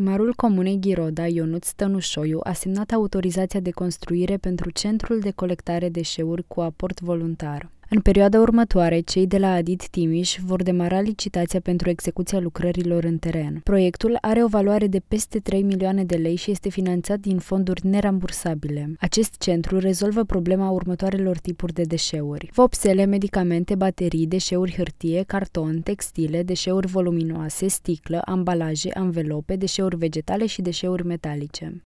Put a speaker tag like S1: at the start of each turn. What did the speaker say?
S1: primarul comunei Ghiroda, Ionut Stănușoiu, a semnat autorizația de construire pentru centrul de colectare deșeuri cu aport voluntar. În perioada următoare, cei de la Adit Timiș vor demara licitația pentru execuția lucrărilor în teren. Proiectul are o valoare de peste 3 milioane de lei și este finanțat din fonduri nerambursabile. Acest centru rezolvă problema următoarelor tipuri de deșeuri. Vopsele, medicamente, baterii, deșeuri hârtie, carton, textile, deșeuri voluminoase, sticlă, ambalaje, anvelope, deșeuri vegetale și deșeuri metalice.